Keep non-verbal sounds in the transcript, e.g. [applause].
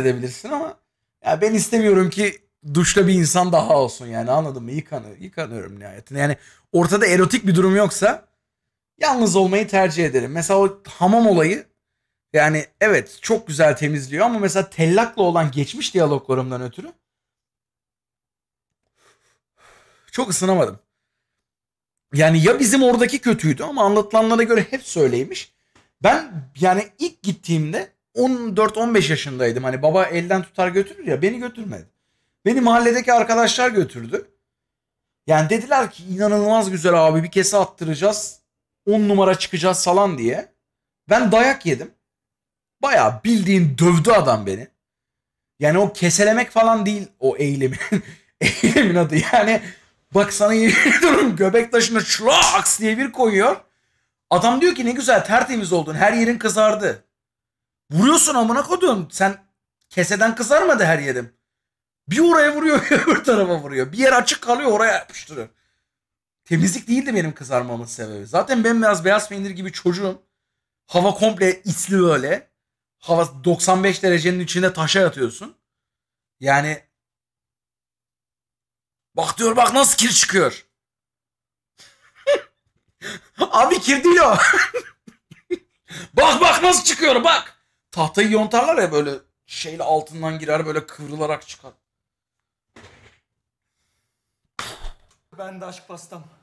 edebilirsin ama ya ben istemiyorum ki duşta bir insan daha olsun yani anladın mı? Yıkanıyor, yıkanıyorum nihayetinde. Yani ortada erotik bir durum yoksa yalnız olmayı tercih ederim. Mesela o hamam olayı yani evet çok güzel temizliyor ama mesela tellakla olan geçmiş diyaloglarımdan ötürü çok ısınamadım. Yani ya bizim oradaki kötüydü ama anlatılanlara göre hep söyleymiş. Ben yani ilk gittiğimde 14-15 yaşındaydım. Hani baba elden tutar götürür ya beni götürmedi. Beni mahalledeki arkadaşlar götürdü. Yani dediler ki inanılmaz güzel abi bir kese attıracağız. 10 numara çıkacağız falan diye. Ben dayak yedim. Baya bildiğin dövdü adam beni. Yani o keselemek falan değil o eylemin. [laughs] eylemin adı yani. Bak sana yemin ediyorum göbek taşına şlaks diye bir koyuyor. Adam diyor ki ne güzel tertemiz oldun her yerin kızardı. Vuruyorsun amına koyduğum. Sen keseden kızarmadı her yerim. Bir oraya vuruyor bir [laughs] öbür tarafa vuruyor. Bir yer açık kalıyor oraya yapıştırıyor. Temizlik değildi benim kızarmamın sebebi. Zaten ben biraz beyaz peynir gibi çocuğum. Hava komple isli böyle. Hava 95 derecenin içinde taşa yatıyorsun. Yani bak diyor bak nasıl kir çıkıyor. [laughs] Abi kir değil o. [laughs] bak bak nasıl çıkıyor bak. Tahtayı yontarlar ya böyle şeyle altından girer böyle kıvrılarak çıkar. Ben de aşk pastam.